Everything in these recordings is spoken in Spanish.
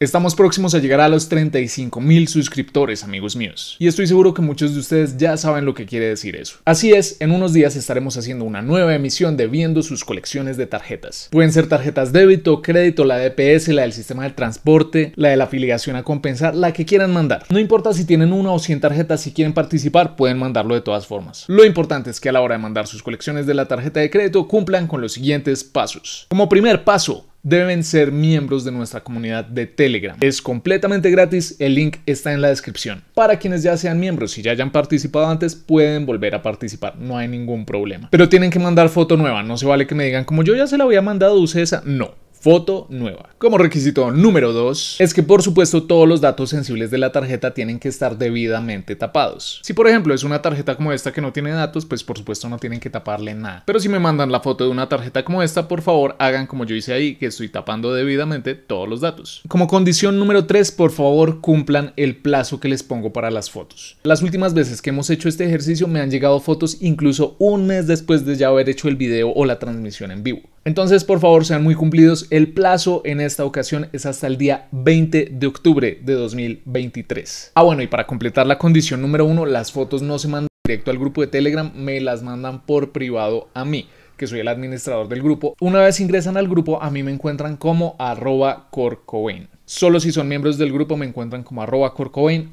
Estamos próximos a llegar a los 35 mil suscriptores, amigos míos, y estoy seguro que muchos de ustedes ya saben lo que quiere decir eso. Así es, en unos días estaremos haciendo una nueva emisión de viendo sus colecciones de tarjetas. Pueden ser tarjetas débito, crédito, la DPS, la del sistema de transporte, la de la afiliación a compensar, la que quieran mandar. No importa si tienen una o 100 tarjetas, si quieren participar, pueden mandarlo de todas formas. Lo importante es que a la hora de mandar sus colecciones de la tarjeta de crédito cumplan con los siguientes pasos. Como primer paso, deben ser miembros de nuestra comunidad de Telegram. Es completamente gratis, el link está en la descripción. Para quienes ya sean miembros y ya hayan participado antes, pueden volver a participar, no hay ningún problema. Pero tienen que mandar foto nueva, no se vale que me digan como yo ya se la había mandado, use esa. No, foto nueva. Como requisito número 2 es que por supuesto todos los datos sensibles de la tarjeta tienen que estar debidamente tapados. Si por ejemplo es una tarjeta como esta que no tiene datos, pues por supuesto no tienen que taparle nada. Pero si me mandan la foto de una tarjeta como esta, por favor hagan como yo hice ahí, que estoy tapando debidamente todos los datos. Como condición número 3, por favor cumplan el plazo que les pongo para las fotos. Las últimas veces que hemos hecho este ejercicio me han llegado fotos incluso un mes después de ya haber hecho el video o la transmisión en vivo. Entonces, por favor, sean muy cumplidos. El plazo en esta ocasión es hasta el día 20 de octubre de 2023. Ah, bueno, y para completar la condición número uno, las fotos no se mandan directo al grupo de Telegram, me las mandan por privado a mí que soy el administrador del grupo. Una vez ingresan al grupo, a mí me encuentran como arroba corcovain. Solo si son miembros del grupo me encuentran como arroba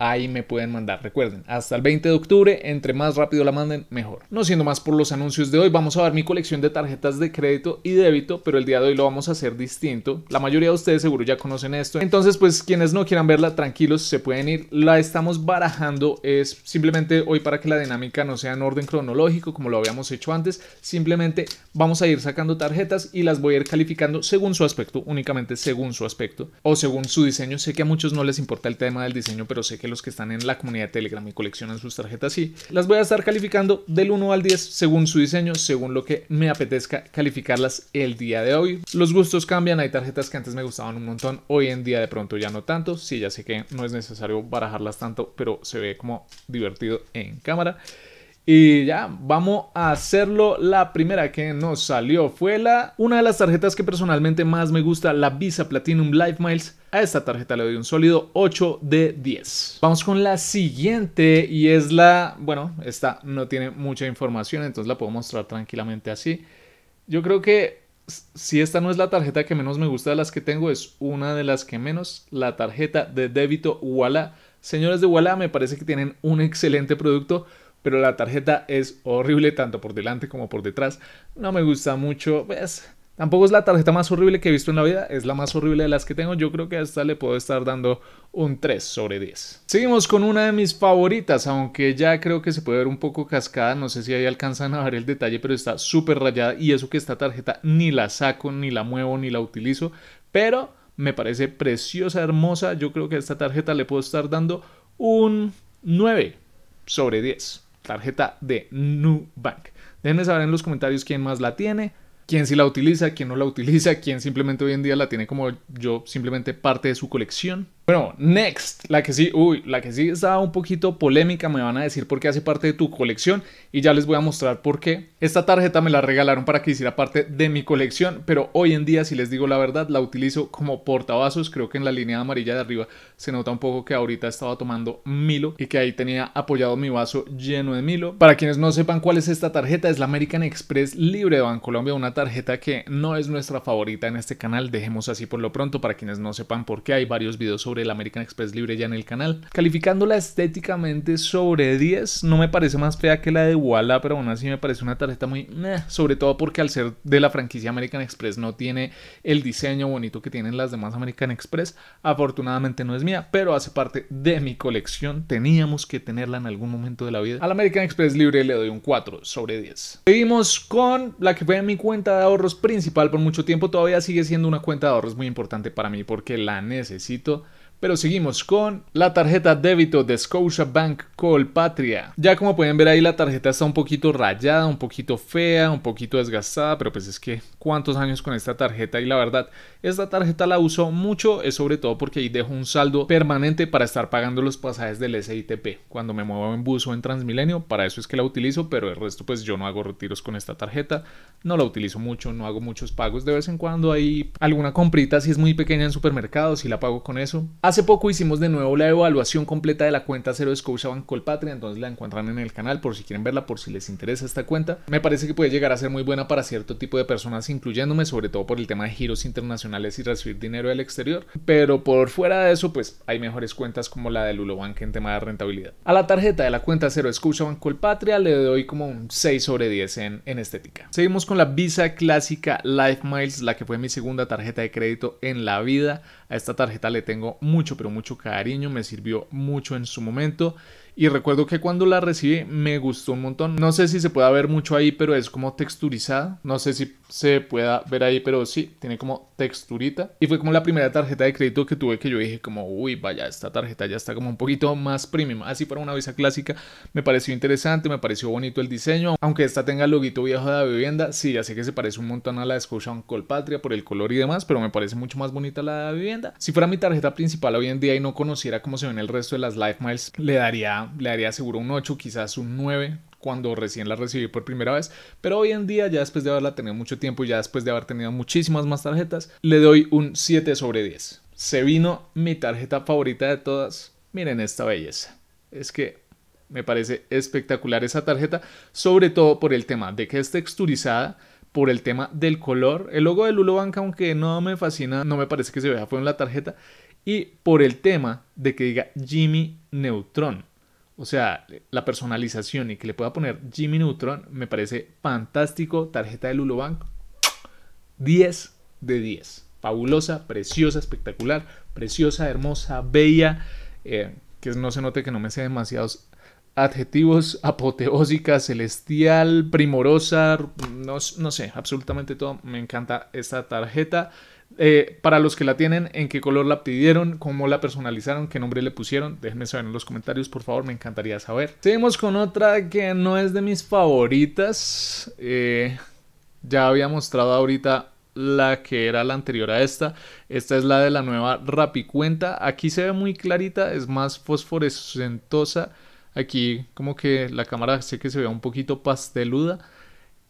ahí me pueden mandar. Recuerden, hasta el 20 de octubre, entre más rápido la manden, mejor. No siendo más por los anuncios de hoy, vamos a ver mi colección de tarjetas de crédito y débito, pero el día de hoy lo vamos a hacer distinto. La mayoría de ustedes seguro ya conocen esto. Entonces, pues quienes no quieran verla, tranquilos, se pueden ir. La estamos barajando, es simplemente hoy para que la dinámica no sea en orden cronológico, como lo habíamos hecho antes. Simplemente vamos a ir sacando tarjetas y las voy a ir calificando según su aspecto, únicamente según su aspecto o según según su diseño. Sé que a muchos no les importa el tema del diseño, pero sé que los que están en la comunidad de Telegram y coleccionan sus tarjetas sí. Las voy a estar calificando del 1 al 10 según su diseño, según lo que me apetezca calificarlas el día de hoy. Los gustos cambian, hay tarjetas que antes me gustaban un montón, hoy en día de pronto ya no tanto. Sí, ya sé que no es necesario barajarlas tanto, pero se ve como divertido en cámara. Y ya, vamos a hacerlo. La primera que nos salió fue la una de las tarjetas que personalmente más me gusta, la Visa Platinum Live Miles. A esta tarjeta le doy un sólido 8 de 10. Vamos con la siguiente y es la, bueno, esta no tiene mucha información, entonces la puedo mostrar tranquilamente así. Yo creo que si esta no es la tarjeta que menos me gusta de las que tengo, es una de las que menos, la tarjeta de débito Walla. Señores de Walla, me parece que tienen un excelente producto pero la tarjeta es horrible tanto por delante como por detrás. No me gusta mucho, pues Tampoco es la tarjeta más horrible que he visto en la vida, es la más horrible de las que tengo. Yo creo que a esta le puedo estar dando un 3 sobre 10. Seguimos con una de mis favoritas, aunque ya creo que se puede ver un poco cascada. No sé si ahí alcanzan a ver el detalle, pero está súper rayada. Y eso que esta tarjeta ni la saco, ni la muevo, ni la utilizo. Pero me parece preciosa, hermosa. Yo creo que a esta tarjeta le puedo estar dando un 9 sobre 10 tarjeta de Nubank. Déjenme saber en los comentarios quién más la tiene, quién sí la utiliza, quién no la utiliza, quién simplemente hoy en día la tiene como yo, simplemente parte de su colección. Bueno, next, la que sí, uy, la que sí está un poquito polémica, me van a decir por qué hace parte de tu colección y ya les voy a mostrar por qué. Esta tarjeta me la regalaron para que hiciera parte de mi colección, pero hoy en día, si les digo la verdad, la utilizo como portavasos, creo que en la línea amarilla de arriba se nota un poco que ahorita estaba tomando Milo y que ahí tenía apoyado mi vaso lleno de Milo. Para quienes no sepan cuál es esta tarjeta, es la American Express Libre de Colombia, una tarjeta que no es nuestra favorita en este canal, dejemos así por lo pronto para quienes no sepan por qué, hay varios videos sobre el American Express libre ya en el canal. Calificándola estéticamente sobre 10, no me parece más fea que la de Walla, pero aún así me parece una tarjeta muy sobre todo porque al ser de la franquicia American Express no tiene el diseño bonito que tienen las demás American Express. Afortunadamente no es mía, pero hace parte de mi colección. Teníamos que tenerla en algún momento de la vida. Al American Express libre le doy un 4 sobre 10. Seguimos con la que fue mi cuenta de ahorros principal por mucho tiempo. Todavía sigue siendo una cuenta de ahorros muy importante para mí porque la necesito. Pero seguimos con la tarjeta débito de Scotia call Colpatria. Ya como pueden ver ahí la tarjeta está un poquito rayada, un poquito fea, un poquito desgastada, pero pues es que cuántos años con esta tarjeta y la verdad, esta tarjeta la uso mucho, es sobre todo porque ahí dejo un saldo permanente para estar pagando los pasajes del SITP. Cuando me muevo en bus o en Transmilenio, para eso es que la utilizo, pero el resto pues yo no hago retiros con esta tarjeta, no la utilizo mucho, no hago muchos pagos, de vez en cuando hay alguna comprita si es muy pequeña en supermercados si la pago con eso. Hace poco hicimos de nuevo la evaluación completa de la cuenta cero de Scotiabank Patria, entonces la encuentran en el canal por si quieren verla, por si les interesa esta cuenta. Me parece que puede llegar a ser muy buena para cierto tipo de personas, incluyéndome, sobre todo por el tema de giros internacionales y recibir dinero del exterior, pero por fuera de eso, pues hay mejores cuentas como la de Lulobank en tema de rentabilidad. A la tarjeta de la cuenta cero de Scotiabank Patria le doy como un 6 sobre 10 en, en estética. Seguimos con la Visa Clásica Life Miles, la que fue mi segunda tarjeta de crédito en la vida. A esta tarjeta le tengo mucho, pero mucho cariño, me sirvió mucho en su momento. Y recuerdo que cuando la recibí me gustó un montón. No sé si se pueda ver mucho ahí, pero es como texturizada. No sé si se pueda ver ahí, pero sí, tiene como texturita. Y fue como la primera tarjeta de crédito que tuve que yo dije como, uy, vaya, esta tarjeta ya está como un poquito más premium. Así para una visa clásica me pareció interesante, me pareció bonito el diseño. Aunque esta tenga el loguito viejo de la vivienda, sí, ya sé que se parece un montón a la de Call Colpatria por el color y demás, pero me parece mucho más bonita la de la vivienda. Si fuera mi tarjeta principal hoy en día y no conociera cómo se ven el resto de las Life Miles, le daría le daría seguro un 8, quizás un 9 cuando recién la recibí por primera vez, pero hoy en día, ya después de haberla tenido mucho tiempo y ya después de haber tenido muchísimas más tarjetas, le doy un 7 sobre 10. Se vino mi tarjeta favorita de todas. Miren esta belleza. Es que me parece espectacular esa tarjeta, sobre todo por el tema de que es texturizada, por el tema del color. El logo de Lulo Banca, aunque no me fascina, no me parece que se vea fue en la tarjeta. Y por el tema de que diga Jimmy Neutron. O sea, la personalización y que le pueda poner Jimmy Neutron me parece fantástico. Tarjeta de Lulobank, 10 de 10. Fabulosa, preciosa, espectacular, preciosa, hermosa, bella. Eh, que no se note que no me sé demasiados adjetivos, apoteósica, celestial, primorosa, no, no sé, absolutamente todo. Me encanta esta tarjeta. Eh, para los que la tienen, en qué color la pidieron, cómo la personalizaron, qué nombre le pusieron. Déjenme saber en los comentarios, por favor, me encantaría saber. Seguimos con otra que no es de mis favoritas. Eh, ya había mostrado ahorita la que era la anterior a esta. Esta es la de la nueva Rapicuenta. Aquí se ve muy clarita, es más fosforescentosa. Aquí como que la cámara sé que se ve un poquito pasteluda.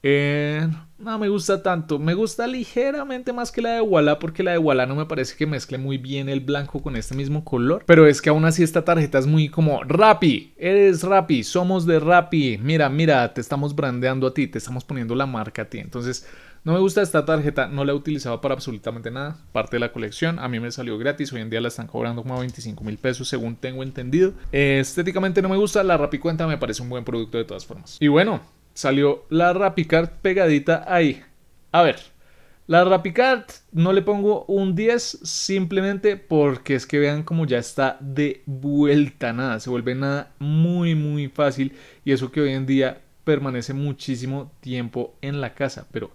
Eh, no me gusta tanto. Me gusta ligeramente más que la de Walla porque la de Walla no me parece que mezcle muy bien el blanco con este mismo color. Pero es que aún así esta tarjeta es muy como Rappi. Eres Rappi. Somos de Rappi. Mira, mira, te estamos brandeando a ti. Te estamos poniendo la marca a ti. Entonces... No me gusta esta tarjeta, no la he utilizado para absolutamente nada, parte de la colección, a mí me salió gratis, hoy en día la están cobrando como 25 mil pesos según tengo entendido. Estéticamente no me gusta, la Rappi Cuenta me parece un buen producto de todas formas. Y bueno, salió la Rapicard pegadita ahí. A ver, la Rapicard no le pongo un 10 simplemente porque es que vean como ya está de vuelta nada, se vuelve nada muy muy fácil y eso que hoy en día permanece muchísimo tiempo en la casa, pero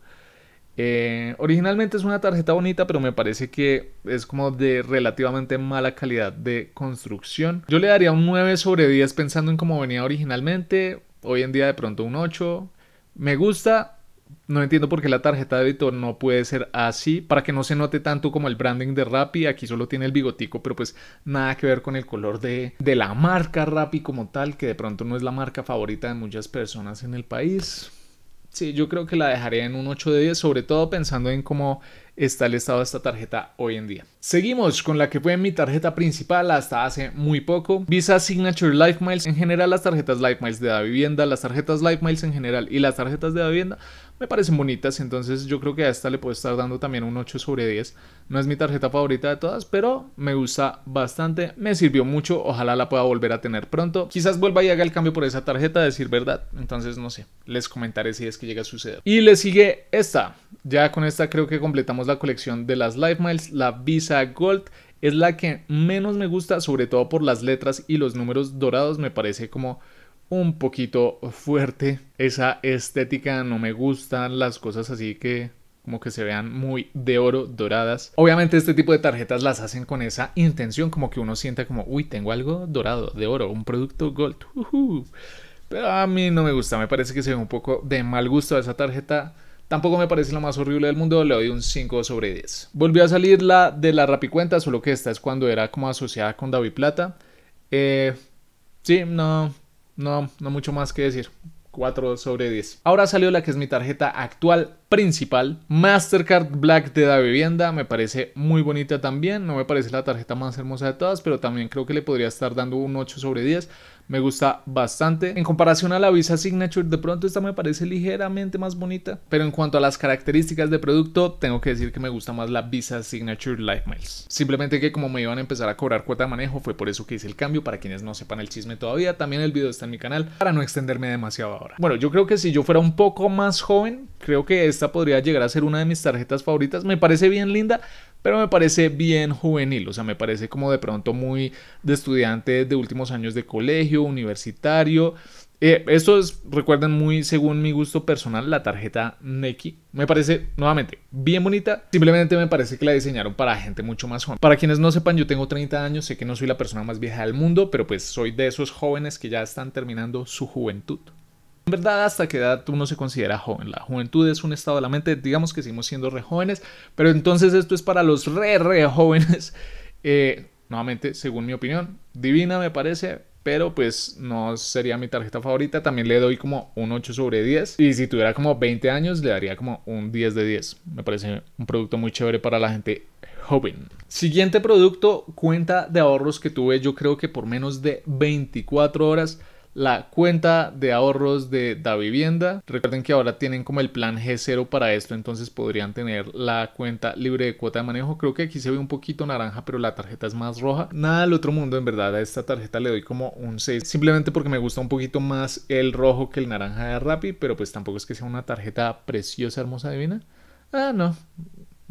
eh, originalmente es una tarjeta bonita, pero me parece que es como de relativamente mala calidad de construcción. Yo le daría un 9 sobre 10 pensando en cómo venía originalmente, Hoy en día de pronto un 8. Me gusta. No entiendo por qué la tarjeta de editor no puede ser así, para que no se note tanto como el branding de Rappi. Aquí solo tiene el bigotico, pero pues nada que ver con el color de, de la marca Rappi como tal, que de pronto no es la marca favorita de muchas personas en el país. Sí, yo creo que la dejaría en un 8 de 10, sobre todo pensando en cómo está el estado de esta tarjeta hoy en día. Seguimos con la que fue mi tarjeta principal hasta hace muy poco. Visa Signature Life Miles en general, las tarjetas Life Miles de la vivienda, las tarjetas Life Miles en general y las tarjetas de la vivienda me parecen bonitas, entonces yo creo que a esta le puedo estar dando también un 8 sobre 10. No es mi tarjeta favorita de todas, pero me gusta bastante, me sirvió mucho, ojalá la pueda volver a tener pronto. Quizás vuelva y haga el cambio por esa tarjeta, a decir verdad, entonces no sé, les comentaré si es que llega a suceder. Y le sigue esta, ya con esta creo que completamos la colección de las Life Miles, la Visa Gold es la que menos me gusta, sobre todo por las letras y los números dorados, me parece como un poquito fuerte. Esa estética no me gustan las cosas así que como que se vean muy de oro doradas. Obviamente este tipo de tarjetas las hacen con esa intención, como que uno sienta como, uy, tengo algo dorado, de oro, un producto gold. Pero a mí no me gusta, me parece que se ve un poco de mal gusto esa tarjeta. Tampoco me parece lo más horrible del mundo, le doy un 5 sobre 10. Volvió a salir la de la Rapicuenta, solo que esta es cuando era como asociada con David Plata. Eh, sí, no, no, no mucho más que decir. 4 sobre 10. Ahora salió la que es mi tarjeta actual principal, Mastercard Black de la vivienda, me parece muy bonita también, no me parece la tarjeta más hermosa de todas, pero también creo que le podría estar dando un 8 sobre 10 me gusta bastante. En comparación a la Visa Signature, de pronto esta me parece ligeramente más bonita, pero en cuanto a las características de producto, tengo que decir que me gusta más la Visa Signature Life Miles. Simplemente que como me iban a empezar a cobrar cuota de manejo, fue por eso que hice el cambio, para quienes no sepan el chisme todavía, también el video está en mi canal, para no extenderme demasiado ahora. Bueno, yo creo que si yo fuera un poco más joven, creo que esta podría llegar a ser una de mis tarjetas favoritas, me parece bien linda, pero me parece bien juvenil, o sea, me parece como de pronto muy de estudiante de últimos años de colegio, universitario. Eh, esto es, recuerden, muy según mi gusto personal, la tarjeta Neki. Me parece, nuevamente, bien bonita. Simplemente me parece que la diseñaron para gente mucho más joven. Para quienes no sepan, yo tengo 30 años, sé que no soy la persona más vieja del mundo, pero pues soy de esos jóvenes que ya están terminando su juventud. ¿verdad? Hasta qué edad uno se considera joven. La juventud es un estado de la mente, digamos que seguimos siendo re jóvenes, pero entonces esto es para los re, re jóvenes. Eh, nuevamente, según mi opinión, divina me parece, pero pues no sería mi tarjeta favorita. También le doy como un 8 sobre 10. Y si tuviera como 20 años, le daría como un 10 de 10. Me parece un producto muy chévere para la gente joven. Siguiente producto, cuenta de ahorros que tuve yo creo que por menos de 24 horas la cuenta de ahorros de Da Vivienda. Recuerden que ahora tienen como el plan G0 para esto, entonces podrían tener la cuenta libre de cuota de manejo. Creo que aquí se ve un poquito naranja, pero la tarjeta es más roja. Nada del otro mundo, en verdad, a esta tarjeta le doy como un 6, simplemente porque me gusta un poquito más el rojo que el naranja de Rappi, pero pues tampoco es que sea una tarjeta preciosa, hermosa, divina. Ah, no,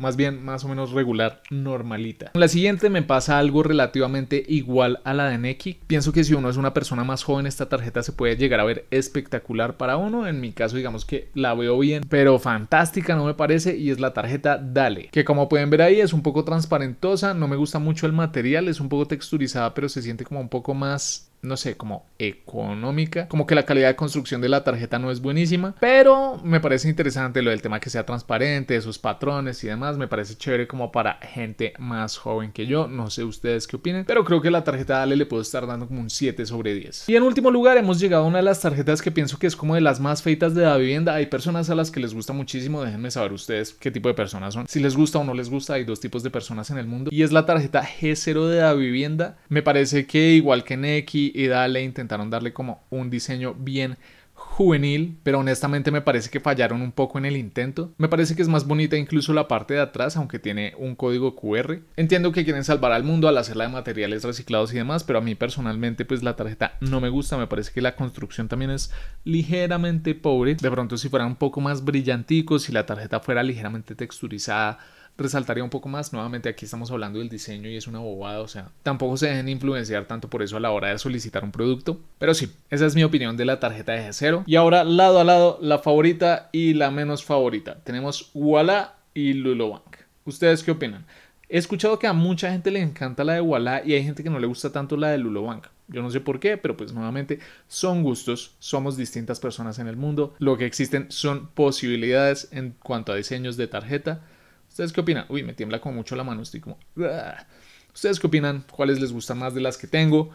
más bien más o menos regular, normalita. la siguiente me pasa algo relativamente igual a la de Neki. Pienso que si uno es una persona más joven, esta tarjeta se puede llegar a ver espectacular para uno. En mi caso, digamos que la veo bien, pero fantástica no me parece y es la tarjeta Dale, que como pueden ver ahí es un poco transparentosa, no me gusta mucho el material, es un poco texturizada, pero se siente como un poco más no sé, como económica. Como que la calidad de construcción de la tarjeta no es buenísima, pero me parece interesante lo del tema que sea transparente, esos sus patrones y demás. Me parece chévere como para gente más joven que yo. No sé ustedes qué opinen, pero creo que la tarjeta Ale le puedo estar dando como un 7 sobre 10. Y en último lugar, hemos llegado a una de las tarjetas que pienso que es como de las más feitas de la vivienda. Hay personas a las que les gusta muchísimo. Déjenme saber ustedes qué tipo de personas son. Si les gusta o no les gusta, hay dos tipos de personas en el mundo. Y es la tarjeta G0 de la vivienda. Me parece que igual que X y, dale, intentaron darle como un diseño bien juvenil, pero honestamente me parece que fallaron un poco en el intento. Me parece que es más bonita incluso la parte de atrás, aunque tiene un código QR. Entiendo que quieren salvar al mundo al hacerla de materiales reciclados y demás, pero a mí personalmente pues la tarjeta no me gusta, me parece que la construcción también es ligeramente pobre. De pronto si fuera un poco más brillantico, si la tarjeta fuera ligeramente texturizada, resaltaría un poco más, nuevamente aquí estamos hablando del diseño y es una bobada, o sea, tampoco se dejen influenciar tanto por eso a la hora de solicitar un producto, pero sí, esa es mi opinión de la tarjeta de g Y ahora lado a lado, la favorita y la menos favorita. Tenemos Walla y Lulobank. ¿Ustedes qué opinan? He escuchado que a mucha gente le encanta la de Walla y hay gente que no le gusta tanto la de Lulobank. Yo no sé por qué, pero pues nuevamente son gustos, somos distintas personas en el mundo, lo que existen son posibilidades en cuanto a diseños de tarjeta ¿Ustedes qué opinan? Uy, me tiembla como mucho la mano, estoy como... ¿Ustedes qué opinan? ¿Cuáles les gustan más de las que tengo?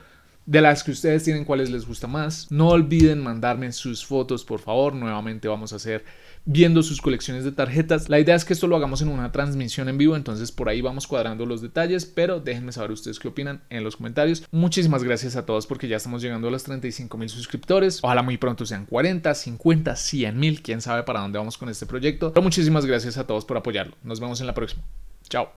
de las que ustedes tienen cuáles les gusta más. No olviden mandarme sus fotos, por favor. Nuevamente vamos a hacer viendo sus colecciones de tarjetas. La idea es que esto lo hagamos en una transmisión en vivo, entonces por ahí vamos cuadrando los detalles, pero déjenme saber ustedes qué opinan en los comentarios. Muchísimas gracias a todos porque ya estamos llegando a los 35 mil suscriptores. Ojalá muy pronto sean 40, 50, 100 mil, quién sabe para dónde vamos con este proyecto. Pero muchísimas gracias a todos por apoyarlo. Nos vemos en la próxima. Chao.